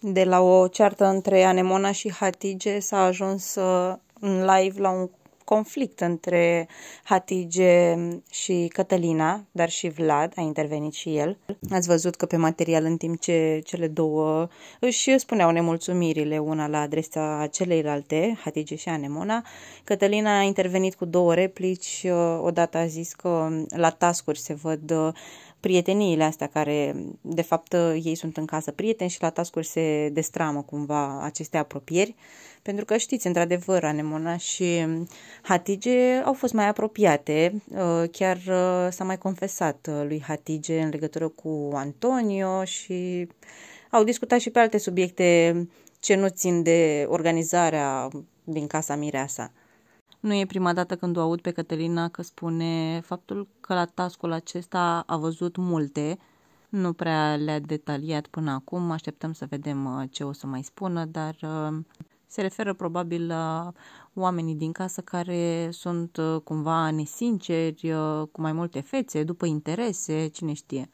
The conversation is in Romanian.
De la o ceartă între Anemona și Hatige s-a ajuns uh, în live la un conflict între Hatige și Cătălina, dar și Vlad a intervenit și el. Ați văzut că pe material în timp ce cele două își spuneau nemulțumirile una la adresa celeilalte, Hatige și Anemona, Cătălina a intervenit cu două replici, uh, odată a zis că la tascuri se văd uh, prieteniile astea care, de fapt, ei sunt în casă prieteni și la tascuri se destramă cumva aceste apropieri, pentru că știți, într-adevăr, Anemona și Hatige au fost mai apropiate, uh, chiar uh, s-a mai confesat uh, lui Hatige în legătură cu Antonio și au discutat și pe alte subiecte ce nu țin de organizarea din casa Mireasa. Nu e prima dată când o aud pe Cătălina că spune faptul că la tascul acesta a văzut multe, nu prea le-a detaliat până acum, așteptăm să vedem uh, ce o să mai spună, dar uh, se referă probabil la oamenii din casă care sunt uh, cumva nesinceri, cu mai multe fețe, după interese, cine știe.